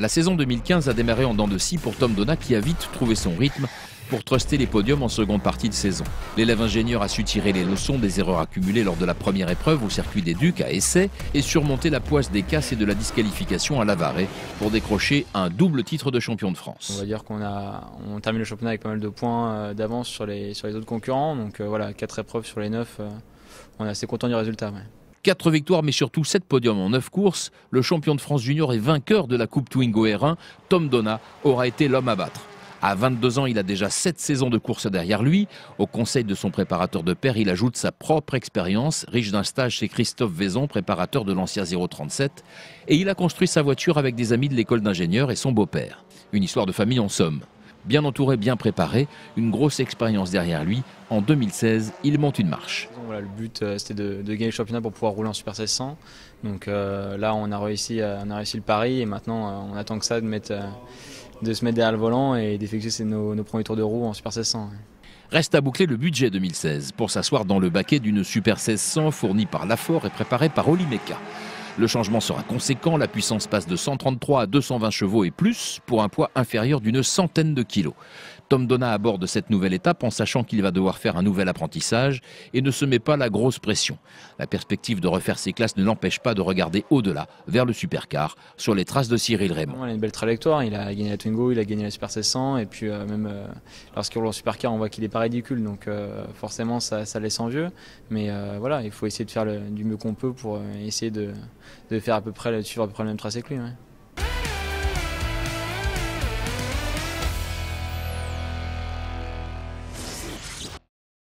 La saison 2015 a démarré en dents de scie pour Tom Donat qui a vite trouvé son rythme pour truster les podiums en seconde partie de saison. L'élève ingénieur a su tirer les leçons des erreurs accumulées lors de la première épreuve au circuit des Ducs à essai et surmonter la poisse des casses et de la disqualification à l'avaré pour décrocher un double titre de champion de France. On va dire qu'on a, termine le championnat avec pas mal de points euh, d'avance sur les, autres concurrents. Donc euh, voilà, quatre épreuves sur les neuf. Euh, on est assez content du résultat. 4 victoires, mais surtout 7 podiums en 9 courses. Le champion de France junior et vainqueur de la Coupe Twingo R1, Tom Donna, aura été l'homme à battre. À 22 ans, il a déjà 7 saisons de course derrière lui. Au conseil de son préparateur de père, il ajoute sa propre expérience, riche d'un stage chez Christophe Vaison, préparateur de l'ancien 037. Et il a construit sa voiture avec des amis de l'école d'ingénieurs et son beau-père. Une histoire de famille en somme. Bien entouré, bien préparé, une grosse expérience derrière lui, en 2016, il monte une marche. le but euh, c'était de, gagner le championnat pour pouvoir rouler en Super 1600. Donc euh, là on a, réussi, euh, on a réussi le pari et maintenant on attend que ça de, mettre, de se mettre derrière le volant et d'effectuer nos, premiers tours de roue en Super 1600. Reste à boucler le budget 2016 pour s'asseoir dans le baquet d'une Super 1600 fournie par Lafort et préparée par Olimeca. Le changement sera conséquent, la puissance passe de 133 à 220 chevaux et plus pour un poids inférieur d'une centaine de kilos. Tom Donna aborde cette nouvelle étape en sachant qu'il va devoir faire un nouvel apprentissage et ne se met pas la grosse pression. La perspective de refaire ses classes ne l'empêche pas de regarder au-delà, vers le supercar, sur les traces de Cyril Raymond. Il a une belle trajectoire, il a gagné la Twingo, il a gagné la Super et puis euh, même euh, lorsqu'il roule en supercar, on voit qu'il n'est pas ridicule donc euh, forcément ça, ça laisse envieux. Mais voilà, il faut essayer de faire du mieux qu'on peut pour essayer de, faire à peu près, suivre à peu près le même tracé que lui.